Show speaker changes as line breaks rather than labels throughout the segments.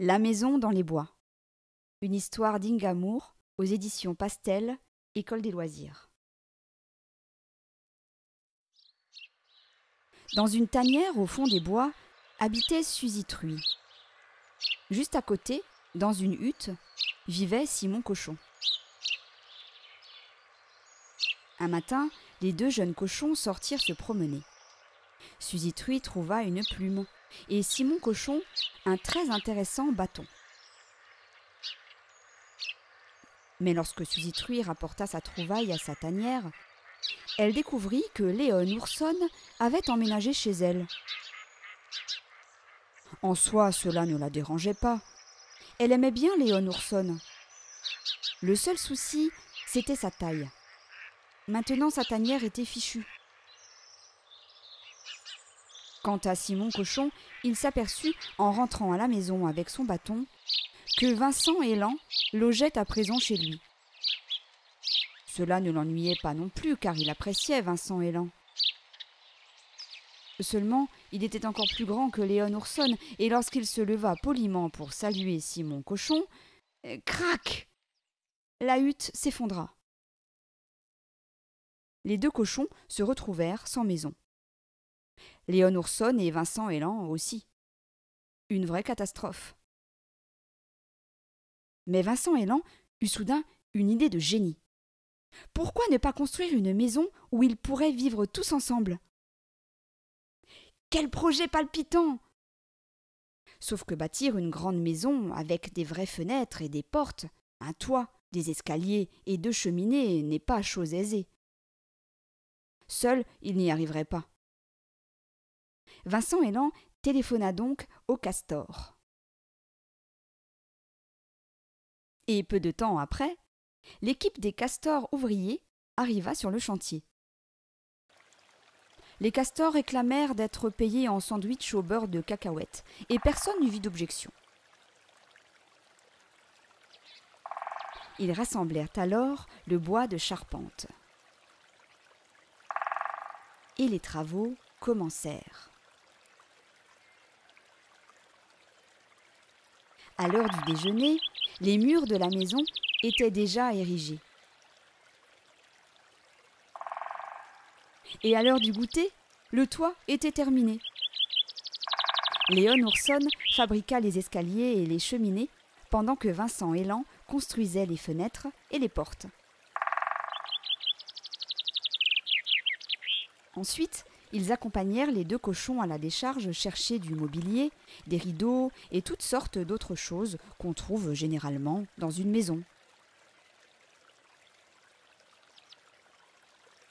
La maison dans les bois. Une histoire d'Ingamour aux éditions Pastel, École des loisirs. Dans une tanière au fond des bois habitait Suzy Truy. Juste à côté, dans une hutte, vivait Simon Cochon. Un matin, les deux jeunes cochons sortirent se promener. Suzy Truy trouva une plume et Simon Cochon un très intéressant bâton. Mais lorsque Suzy rapporta rapporta sa trouvaille à sa tanière, elle découvrit que Léon Ourson avait emménagé chez elle. En soi, cela ne la dérangeait pas. Elle aimait bien Léon Ourson. Le seul souci, c'était sa taille. Maintenant, sa tanière était fichue. Quant à Simon Cochon, il s'aperçut, en rentrant à la maison avec son bâton, que Vincent Élan logeait à présent chez lui. Cela ne l'ennuyait pas non plus, car il appréciait Vincent Élan. Seulement, il était encore plus grand que Léon Ourson, et lorsqu'il se leva poliment pour saluer Simon Cochon, euh, crac La hutte s'effondra. Les deux cochons se retrouvèrent sans maison. Léon Ourson et Vincent Élan aussi. Une vraie catastrophe. Mais Vincent Élan eut soudain une idée de génie. Pourquoi ne pas construire une maison où ils pourraient vivre tous ensemble Quel projet palpitant Sauf que bâtir une grande maison avec des vraies fenêtres et des portes, un toit, des escaliers et deux cheminées n'est pas chose aisée. Seul, il n'y arriverait pas. Vincent Hélan téléphona donc au Castor. Et peu de temps après, l'équipe des castors ouvriers arriva sur le chantier. Les castors réclamèrent d'être payés en sandwich au beurre de cacahuètes, et personne n'eut d'objection. Ils rassemblèrent alors le bois de charpente. Et les travaux commencèrent. À l'heure du déjeuner, les murs de la maison étaient déjà érigés. Et à l'heure du goûter, le toit était terminé. Léon Ourson fabriqua les escaliers et les cheminées pendant que Vincent Elan construisait les fenêtres et les portes. Ensuite, ils accompagnèrent les deux cochons à la décharge chercher du mobilier, des rideaux et toutes sortes d'autres choses qu'on trouve généralement dans une maison.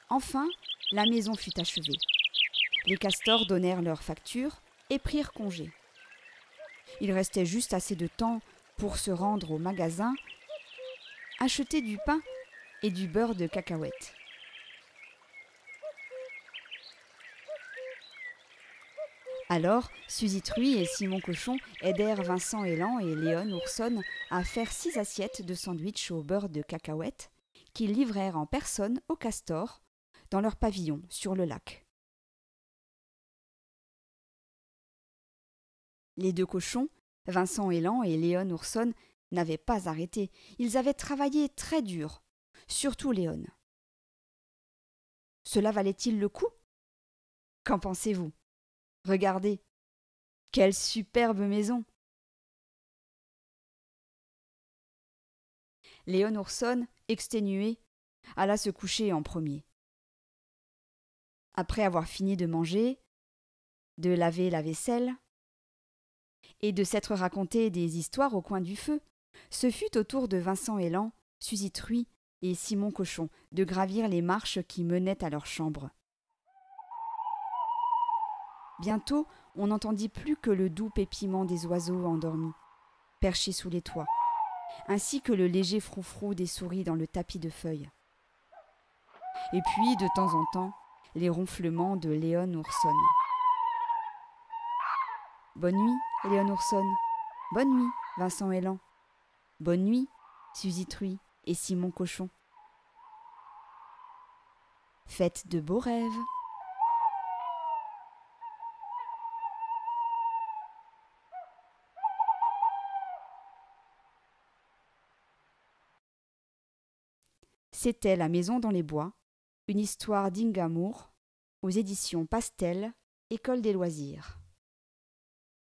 Enfin, la maison fut achevée. Les castors donnèrent leurs factures et prirent congé. Il restait juste assez de temps pour se rendre au magasin, acheter du pain et du beurre de cacahuètes. Alors, Suzy Truy et Simon Cochon aidèrent Vincent Elan et Léon Ourson à faire six assiettes de sandwich au beurre de cacahuète qu'ils livrèrent en personne au Castor, dans leur pavillon sur le lac. Les deux cochons, Vincent Elan et Léon Ourson, n'avaient pas arrêté. Ils avaient travaillé très dur, surtout Léon. Cela valait-il le coup Qu'en pensez-vous Regardez, quelle superbe maison Léon Ourson, exténué, alla se coucher en premier. Après avoir fini de manger, de laver la vaisselle et de s'être raconté des histoires au coin du feu, ce fut au tour de Vincent Elan, Suzy Truy et Simon Cochon de gravir les marches qui menaient à leur chambre. Bientôt, on n'entendit plus que le doux pépiment des oiseaux endormis, perchés sous les toits, ainsi que le léger froufrou des souris dans le tapis de feuilles. Et puis, de temps en temps, les ronflements de Léon Ourson. Bonne nuit, Léon Ourson. Bonne nuit, Vincent Hélan. Bonne nuit, Suzy Truy et Simon Cochon. Faites de beaux rêves. C'était La Maison dans les Bois, une histoire d'Ingamour, aux éditions Pastel, École des loisirs.